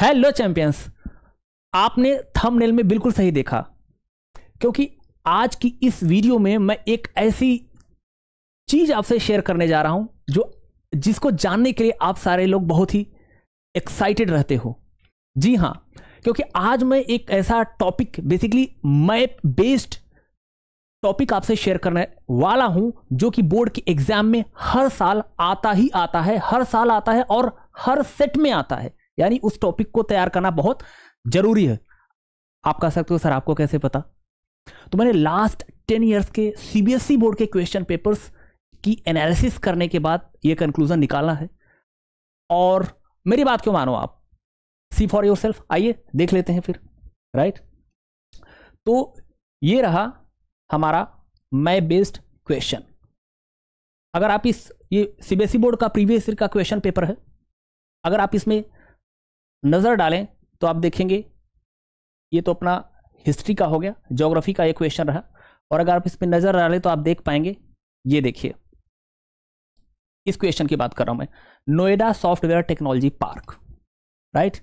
Hello champions आपने thumbnail में बिल्कुल सही देखा क्योंकि आज की इस वीडियो में मैं एक ऐसी चीज आपसे शेयर करने जा रहा हूं जो जिसको जानने के लिए आप सारे लोग बहुत ही एक्साइटेड रहते हो जी हाँ क्योंकि आज मैं एक ऐसा topic basically map based topic आपसे शेयर करने वाला हूं जो कि बोर्ड के एग्जाम में हर साल आता ही आता है हर साल आता है और हर सेट में आता है यानी उस टॉपिक को तैयार करना बहुत जरूरी है आप कह सकते हो सर आपको कैसे पता तो मैंने लास्ट टेन ईयर्स के सीबीएसई बोर्ड e के क्वेश्चन पेपर्स की एनालिसिस करने के बाद ये कंक्लूजन निकालना है और मेरी बात क्यों मानो आप सी फॉर योर सेल्फ आइए देख लेते हैं फिर राइट तो ये रहा हमारा मै बेस्ड क्वेश्चन अगर आप इस ये सीबीएसई बोर्ड e का प्रीवियस ईयर का क्वेश्चन पेपर है अगर आप इसमें नज़र डालें तो आप देखेंगे ये तो अपना हिस्ट्री का हो गया जोग्राफी का एक क्वेश्चन रहा और अगर आप इस पर नज़र डालें तो आप देख पाएंगे ये देखिए इस क्वेश्चन की बात कर रहा हूं मैं Noida software technology park right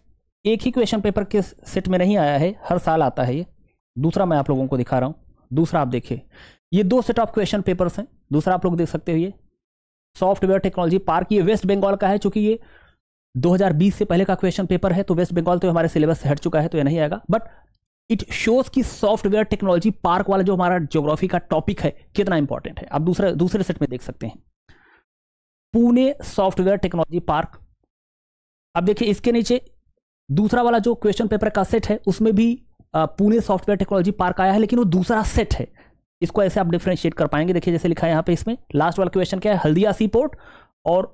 एक ही क्वेश्चन पेपर के सेट में नहीं आया है हर साल आता है ये दूसरा मैं आप लोगों को दिखा रहा हूं दूसरा आप देखिए ये दो सेट ऑफ क्वेश्चन पेपर्स हैं दूसरा आप लोग देख सकते हो ये सॉफ्टवेयर टेक्नोलॉजी पार्क ये वेस्ट बंगाल का है चूंकि ये 2020 से पहले का क्वेश्चन पेपर है तो वेस्ट बंगाल तो हमारे सिलेबस से हट चुका है तो ये नहीं आएगा बट इट शोज की सॉफ्टवेयर टेक्नोलॉजी पार्क वाला जो हमारा ज्योग्राफी का टॉपिक है कितना इंपॉर्टेंट है आप दूसरे दूसरे सेट में देख सकते हैं पुणे सॉफ्टवेयर टेक्नोलॉजी पार्क अब देखिए इसके नीचे दूसरा वाला जो क्वेश्चन पेपर का सेट है उसमें भी पुणे सॉफ्टवेयर टेक्नोलॉजी पार्क आया है लेकिन वो दूसरा सेट है इसको ऐसे आप डिफ्रेंशिएट कर पाएंगे देखिए जैसे लिखा है यहाँ पे इसमें लास्ट वाला क्वेश्चन क्या है हल्दिया सी पोर्ट और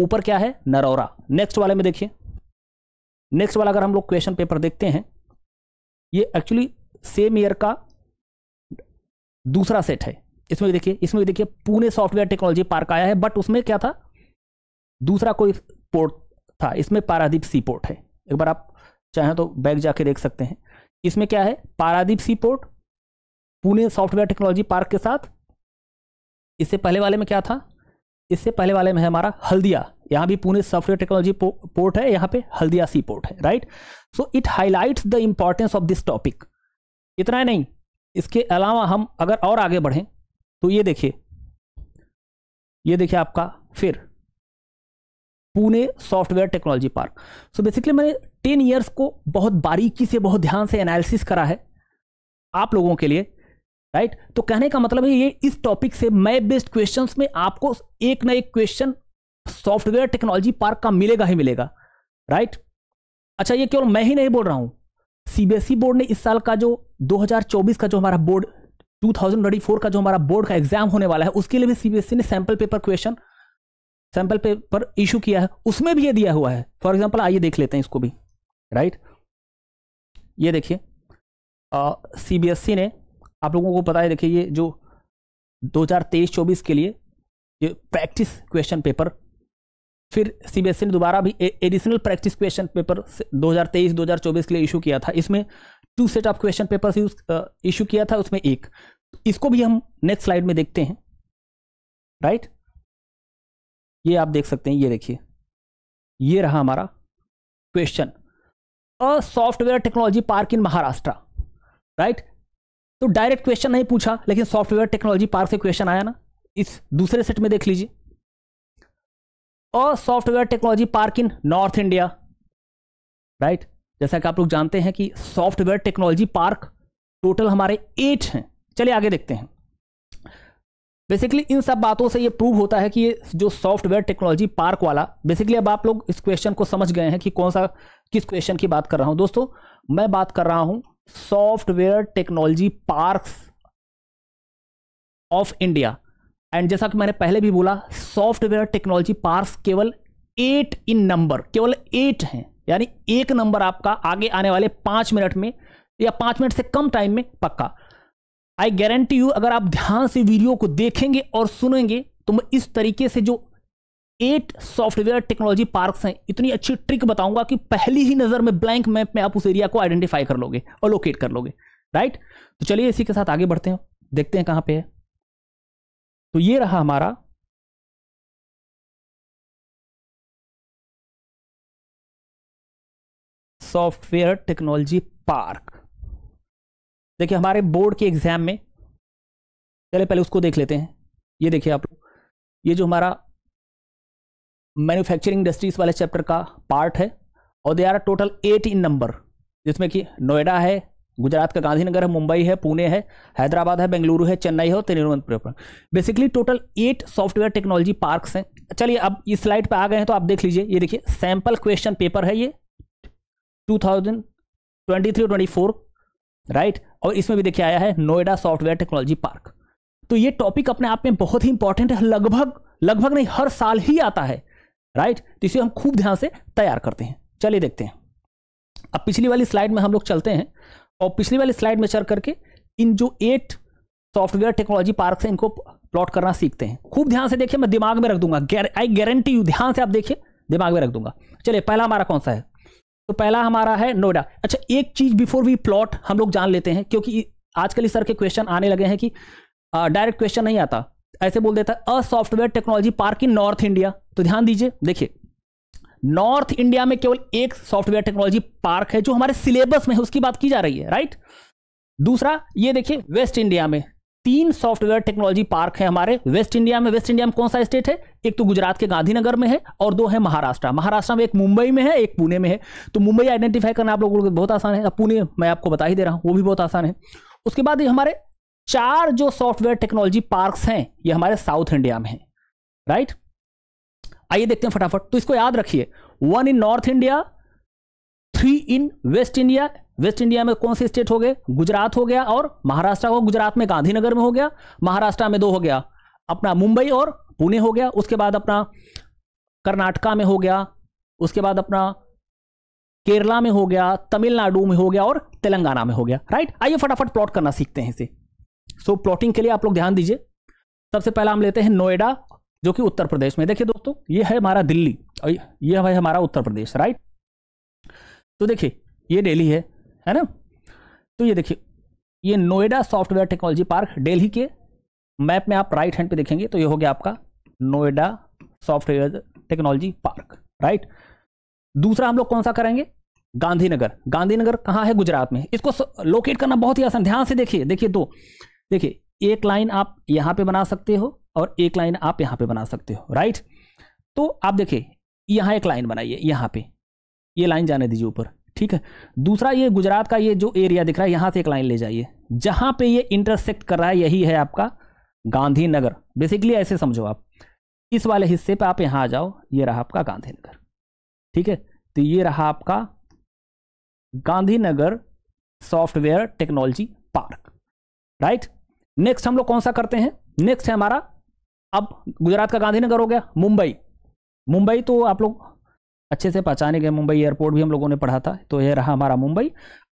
ऊपर क्या है नरौरा नेक्स्ट वाले में देखिए नेक्स्ट वाला अगर हम लोग क्वेश्चन पेपर देखते हैं ये एक्चुअली सेम ईयर का दूसरा सेट है इसमें देखिए इसमें देखिए पुणे सॉफ्टवेयर टेक्नोलॉजी पार्क आया है बट उसमें क्या था दूसरा कोई पोर्ट था इसमें पारादीप सी पोर्ट है एक बार आप चाहें तो बैग जाके देख सकते हैं इसमें क्या है Paradip sea port Pune software technology park के साथ इससे पहले वाले में क्या था इससे पहले वाले में है हमारा हल्दिया यहाँ भी पुणे सॉफ्टवेयर टेक्नोलॉजी पोर्ट है यहाँ पे हल्दिया सी पोर्ट है right so it highlights the importance of this topic इतना ही नहीं इसके अलावा हम अगर और आगे बढ़ें तो ये देखिए ये देखिए आपका फिर Pune software technology park so basically मैंने टेन ईयर्स को बहुत बारीकी से बहुत ध्यान से एनालिसिस करा है आप लोगों के लिए राइट right? तो कहने का मतलब है ये इस टॉपिक से मैप बेस्ड क्वेश्चंस में आपको एक ना एक क्वेश्चन सॉफ्टवेयर टेक्नोलॉजी पार्क का मिलेगा ही मिलेगा राइट right? अच्छा ये केवल मैं ही नहीं बोल रहा हूं सीबीएसई बोर्ड ने इस साल का जो 2024 का जो हमारा बोर्ड 2024 का जो हमारा बोर्ड का एग्जाम होने वाला है उसके लिए भी सीबीएसई e ने sample paper question sample paper issue किया है उसमें भी ये दिया हुआ है फॉर एग्जाम्पल आइए देख लेते हैं इसको भी राइट right? ये देखिए सीबीएसई e ने आप लोगों को पता है देखिए ये जो 2023-24 के लिए ये प्रैक्टिस क्वेश्चन पेपर फिर सीबीएसई e ने दोबारा भी एडिशनल प्रैक्टिस क्वेश्चन पेपर 2023-2024 के लिए इशू किया था इसमें two set of question paper issue किया था उसमें एक इसको भी हम नेक्स्ट स्लाइड में देखते हैं राइट ये आप देख सकते हैं ये देखिए ये रहा हमारा question a software technology park in Maharashtra right तो डायरेक्ट क्वेश्चन नहीं पूछा लेकिन सॉफ्टवेयर टेक्नोलॉजी पार्क से क्वेश्चन आया ना इस दूसरे सेट में देख लीजिए और software technology park in north India right जैसा कि आप लोग जानते हैं कि सॉफ्टवेयर टेक्नोलॉजी पार्क टोटल हमारे एट हैं चलिए आगे देखते हैं बेसिकली इन सब बातों से ये प्रूव होता है कि ये जो सॉफ्टवेयर टेक्नोलॉजी पार्क वाला बेसिकली अब आप लोग इस क्वेश्चन को समझ गए हैं कि कौन सा किस क्वेश्चन की बात कर रहा हूं दोस्तों मैं बात कर रहा हूं software technology parks of India and जैसा कि मैंने पहले भी बोला सॉफ्टवेयर टेक्नोलॉजी पार्क्स केवल एट इन नंबर केवल एट हैं यानी एक नंबर आपका आगे आने वाले पांच मिनट में या पांच मिनट से कम टाइम में पक्का आई गारंटी यू अगर आप ध्यान से वीडियो को देखेंगे और सुनेंगे तो इस तरीके से जो एट सॉफ्टवेयर टेक्नोलॉजी पार्क्स हैं इतनी अच्छी ट्रिक बताऊंगा कि पहली ही नज़र में ब्लैंक मैप में आप उस एरिया को आइडेंटिफाई कर लोगे और लोकेट कर लोगे राइट तो चलिए इसी के साथ आगे बढ़ते हैं देखते हैं कहां पे है तो ये रहा हमारा सॉफ्टवेयर टेक्नोलॉजी पार्क देखिए हमारे बोर्ड के एग्जाम में चले पहले उसको देख लेते हैं ये देखिए आप लोग ये जो हमारा मैन्युफैक्चरिंग इंडस्ट्रीज वाले चैप्टर का पार्ट है और they are total eight in number जिसमें कि नोएडा है गुजरात का गांधीनगर है मुंबई है पुणे है हैदराबाद है बेंगलुरु है चेन्नई है और Thiruvananthapuram basically total eight software technology parks हैं चलिए अब इस स्लाइड पे आ गए हैं तो आप देख लीजिए ये देखिए सैंपल क्वेश्चन पेपर है ये 2023 और 24 राइट और इसमें भी देखिए आया है नोएडा सॉफ्टवेयर टेक्नोलॉजी पार्क तो ये टॉपिक अपने आप में बहुत ही इंपॉर्टेंट है लगभग लगभग नहीं हर साल ही आता है राइट तो इसे हम खूब ध्यान से तैयार करते हैं चलिए देखते हैं अब पिछली वाली स्लाइड में हम लोग चलते हैं और पिछली वाली स्लाइड में चल करके इन जो एट सॉफ्टवेयर टेक्नोलॉजी पार्क है इनको प्लॉट करना सीखते हैं खूब ध्यान से देखिए मैं दिमाग में रख दूंगा आई गारंटी यू ध्यान से आप देखिए दिमाग में रख दूंगा चलिए पहला हमारा कौन सा है तो पहला हमारा है नोएडा अच्छा एक चीज बिफोर वी प्लॉट हम लोग जान लेते हैं क्योंकि आजकल इस सर के क्वेश्चन आने लगे हैं कि डायरेक्ट क्वेश्चन नहीं आता ऐसे बोल देता है a software technology park in north India तो ध्यान दीजिए देखिए नॉर्थ इंडिया में केवल एक सॉफ्टवेयर टेक्नोलॉजी पार्क है जो हमारे सिलेबस में है उसकी बात की जा रही है राइट दूसरा ये देखिए वेस्ट इंडिया में तीन सॉफ्टवेयर टेक्नोलॉजी पार्क है हमारे वेस्ट इंडिया में वेस्ट इंडिया में कौन सा स्टेट है एक तो गुजरात के गांधीनगर में है और दो है महाराष्ट्र महाराष्ट्र में एक मुंबई में है एक पुणे में है तो मुंबई आइडेंटिफाई करना आप लोगों को बहुत आसान है पुणे मैं आपको बता ही दे रहा हूं वो भी बहुत आसान है उसके बाद हमारे चार जो सॉफ्टवेयर टेक्नोलॉजी पार्क्स हैं ये हमारे साउथ इंडिया में हैं राइट आइए देखते हैं फटाफट तो इसको याद रखिए one in north India three in west India west India में कौन से स्टेट हो गए गुजरात हो गया और महाराष्ट्र हो गुजरात में गांधीनगर में हो गया महाराष्ट्र में दो हो गया अपना मुंबई और पुणे हो गया उसके बाद अपना कर्नाटका में हो गया उसके बाद अपना केरला में हो गया तमिलनाडु में हो गया और तेलंगाना में हो गया राइट आइए फटाफट प्लॉट करना सीखते हैं इसे सो so, प्लॉटिंग के लिए आप लोग ध्यान दीजिए सबसे पहला हम लेते हैं नोएडा जो कि उत्तर प्रदेश में देखिए दोस्तों ये है हमारा दिल्ली और ये है हमारा उत्तर प्रदेश राइट तो देखिए ये डेली है है ना तो ये देखिए ये Noida software technology park Delhi के मैप में आप राइट हैंड पे देखेंगे तो ये हो गया आपका Noida software technology park right दूसरा हम लोग कौन सा करेंगे गांधीनगर गांधीनगर कहाँ है गुजरात में इसको लोकेट करना बहुत ही आसान ध्यान से देखिए देखिए दो देखिए एक लाइन आप यहाँ पे बना सकते हो और एक लाइन आप यहाँ पे बना सकते हो राइट तो आप देखिए यहाँ एक लाइन बनाइए यहाँ पे ये लाइन जाने दीजिए ऊपर ठीक है दूसरा ये गुजरात का ये जो एरिया दिख रहा है यहाँ से एक लाइन ले जाइए जहाँ पे ये इंटरसेक्ट कर रहा है यही है आपका गांधीनगर बेसिकली ऐसे समझो आप इस वाले हिस्से पे आप यहाँ आ जाओ ये रहा आपका गांधीनगर ठीक है तो ये रहा आपका Gandhinagar software technology park right next हम लोग कौन सा करते हैं नेक्स्ट है हमारा अब गुजरात का गांधीनगर हो गया मुंबई मुंबई तो आप लोग अच्छे से पहचाने गए मुंबई एयरपोर्ट भी हम लोगों ने पढ़ा था तो यह रहा हमारा मुंबई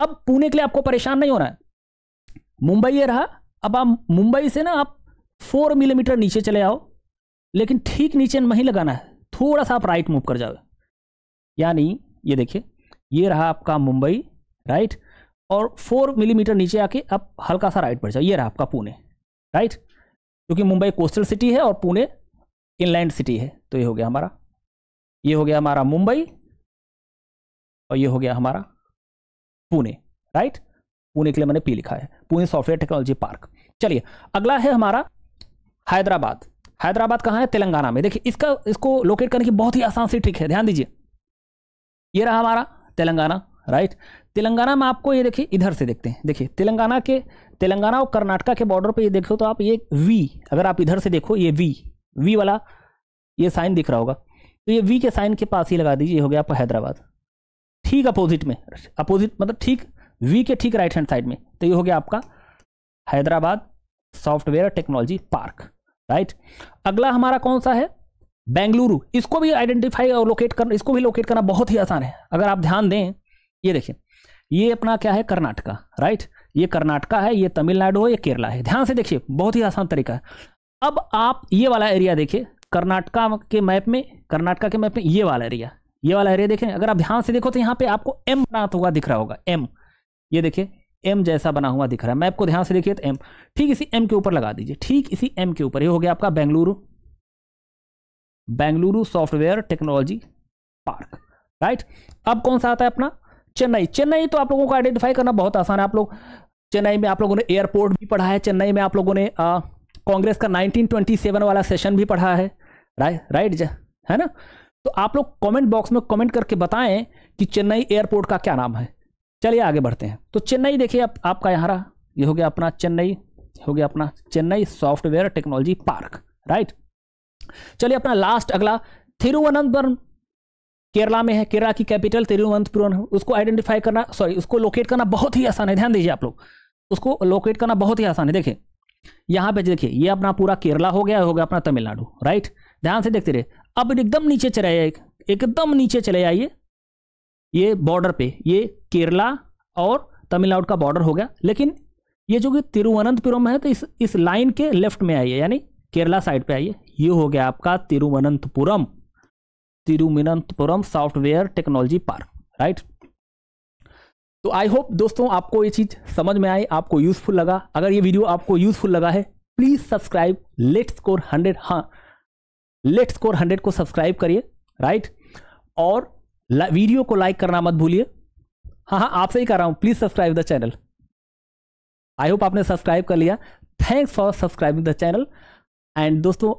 अब पुणे के लिए आपको परेशान नहीं होना है मुंबई ये रहा अब आप मुंबई से ना आप फोर मिलीमीटर नीचे चले आओ लेकिन ठीक नीचे नहीं लगाना है थोड़ा सा आप राइट मूव कर जाओ यानी ये देखिए ये रहा आपका मुंबई राइट और फोर मिलीमीटर नीचे आके आप हल्का सा राइट बढ़ जाओ ये रहा आपका पुणे राइट क्योंकि मुंबई कोस्टल सिटी है और पुणे इनलैंड सिटी है तो ये हो गया हमारा ये हो गया हमारा मुंबई और ये हो गया हमारा पुणे राइट पुणे के लिए मैंने पी लिखा है पुणे सॉफ्टवेयर टेक्नोलॉजी पार्क चलिए अगला है हमारा हैदराबाद हैदराबाद कहाँ है तेलंगाना में देखिए इसका इसको लोकेट करने की बहुत ही आसान सी ट्रिक है ध्यान दीजिए ये रहा हमारा तेलंगाना राइट तेलंगाना में आपको ये देखिए इधर से देखते हैं देखिए तेलंगाना के तेलंगाना और कर्नाटका के बॉर्डर पे ये देखो तो आप ये वी अगर आप इधर से देखो ये वी वी वाला ये साइन दिख रहा होगा तो ये वी के साइन के पास ही लगा दीजिए हो गया आप हैदराबाद ठीक अपोजिट में अपोजिट मतलब ठीक वी के ठीक राइट हैंड साइड में तो ये हो गया आपका Hyderabad software technology park right अगला हमारा कौन सा है बेंगलुरु इसको भी आइडेंटिफाई और लोकेट करना इसको भी लोकेट करना बहुत ही आसान है अगर आप ध्यान दें ये देखिए ये अपना क्या है कर्नाटका राइट ये कर्नाटका है ये तमिलनाडु है ये केरला है ध्यान से देखिए बहुत ही आसान तरीका है अब आप ये वाला एरिया देखिए कर्नाटका के मैप में कर्नाटका के मैप में ये वाला एरिया ये वाला एरिया देखें अगर आप ध्यान से देखो तो यहाँ पे आपको एम बना हुआ दिख रहा होगा एम ये देखिए एम जैसा बना हुआ दिख रहा है मैप को ध्यान से देखिए तो एम ठीक इसी एम के ऊपर लगा दीजिए ठीक इसी एम के ऊपर ये हो गया आपका Bengaluru Bengaluru software technology park right अब कौन सा आता है अपना चेन्नई चेन्नई तो आप लोगों को आइडेंटिफाई करना बहुत आसान है आप लोग चेन्नई में आप लोगों ने एयरपोर्ट भी पढ़ा है चेन्नई में आप लोगों ने कांग्रेस का 1927 वाला सेशन भी पढ़ा है राइट राइट है ना तो आप लोग कमेंट बॉक्स में कमेंट करके बताएं कि चेन्नई एयरपोर्ट का क्या नाम है चलिए आगे बढ़ते हैं तो चेन्नई देखिए आप, आपका यहाँ रहा ये हो गया अपना चेन्नई हो गया अपना Chennai software technology park right चलिए अपना लास्ट अगला थिरुवनंतपुरम केरला में है केरला की कैपिटल तिरुवनंतपुरम है उसको आइडेंटिफाई करना सॉरी उसको लोकेट करना बहुत ही आसान है ध्यान दीजिए आप लोग उसको लोकेट करना बहुत ही आसान है देखिए यहाँ पे देखिए ये अपना पूरा केरला हो गया हो गया अपना तमिलनाडु राइट ध्यान से देखते रहे अब एकदम नीचे चले जाइए एकदम नीचे चले आइए ये बॉर्डर पे ये केरला और तमिलनाडु का बॉर्डर हो गया लेकिन ये जो कि तिरुवनंतपुरम है तो इस इस लाइन के लेफ्ट में आइए यानी केरला साइड पे आइए ये हो गया आपका तिरुवनंतपुरम तिरुमिनंतपुरम सॉफ्टवेयर टेक्नोलॉजी पार्क राइट तो आई होप दोस्तों आपको ये चीज़ समझ में आई आपको यूजफुल लगा अगर ये वीडियो आपको यूजफुल लगा है please subscribe let score hundred हाँ लेट स्कोर हंड्रेड को सब्सक्राइब करिए राइट और वीडियो को लाइक करना मत भूलिए हाँ हाँ आपसे ही कर रहा हूँ please subscribe the channel I hope आपने सब्सक्राइब कर लिया thanks for subscribing the channel and दोस्तों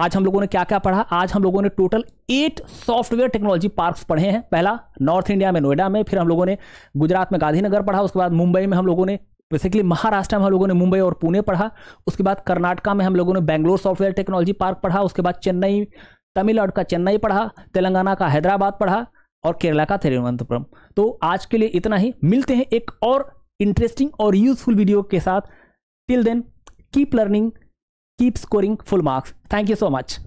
आज हम लोगों ने क्या क्या पढ़ा आज हम लोगों ने total eight software technology parks पढ़े हैं पहला नॉर्थ इंडिया में नोएडा में फिर हम लोगों ने गुजरात में गांधीनगर पढ़ा उसके बाद मुंबई में हम लोगों ने बेसिकली महाराष्ट्र में हम लोगों ने मुंबई और पुणे पढ़ा उसके बाद कर्नाटका में हम लोगों ने बैंगलोर सॉफ्टवेयर टेक्नोलॉजी पार्क पढ़ा उसके बाद चेन्नई तमिलनाडु का चेन्नई पढ़ा तेलंगाना का हैदराबाद पढ़ा और केरला का तिरुवनंतपुरम तो आज के लिए इतना ही मिलते हैं एक और इंटरेस्टिंग और यूजफुल वीडियो के साथ till then keep learning keep scoring full marks. Thank you so much.